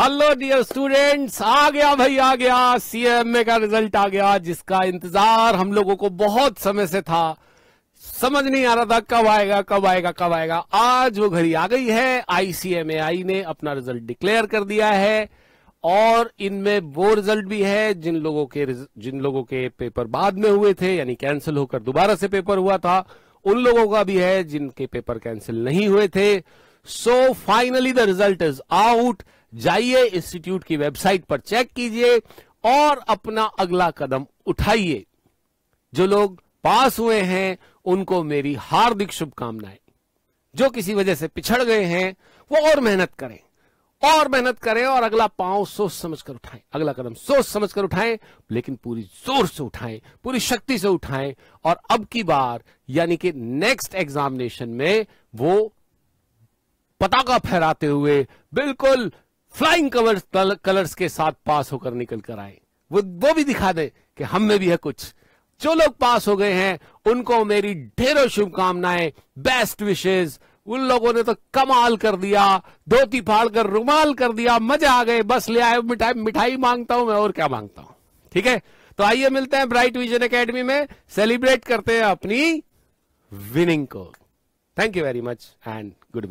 hello dear students आ गया भाई आ गया सीएमए का रिजल्ट आ गया जिसका इंतजार हम लोगों को बहुत समय से था समझ नहीं आ रहा था कब आएगा कब आएगा कब आएगा आज वो घड़ी आ गई है आईसीएमएआई ने अपना रिजल्ट डिक्लेयर कर दिया है और इनमें वो रिजल्ट भी है जिन लोगों के जिन लोगों के पेपर बाद में हुए थे यानी कैंसिल होकर दोबारा से पेपर हुआ था उन लोगों का भी है जिनके पेपर कैंसिल नहीं हुए थे so finally the result is out जाइए इंस्टीट्यूट की वेबसाइट पर चेक कीजिए और अपना अगला कदम उठाइए जो लोग पास हुए हैं उनको मेरी हार्दिक शुभकामनाएं जो किसी वजह से पिछड़ गए हैं वो और मेहनत करें और मेहनत करें और अगला पांव सोच समझ कर उठाएं अगला कदम सोच समझ कर उठाएं लेकिन पूरी जोर से उठाएं पूरी शक्ति से उठाएं और अब की बार यानी कि नेक्स्ट एग्जामिनेशन में वो पताका फहराते हुए बिल्कुल फ्लाइंग कवर्स कलर्स के साथ पास होकर निकल कर आए वो वो भी दिखा दे कि हम में भी है कुछ जो लोग पास हो गए हैं उनको मेरी ढेरों शुभकामनाएं बेस्ट विशेष उन लोगों ने तो कमाल कर दिया धोती फाड़ कर रुमाल कर दिया मजा आ गए बस ले आए मिठाई मिठाई मांगता हूं मैं और क्या मांगता हूं ठीक है तो आइए मिलते हैं ब्राइट विजन एकेडमी में सेलिब्रेट करते हैं अपनी विनिंग को thank you very much and good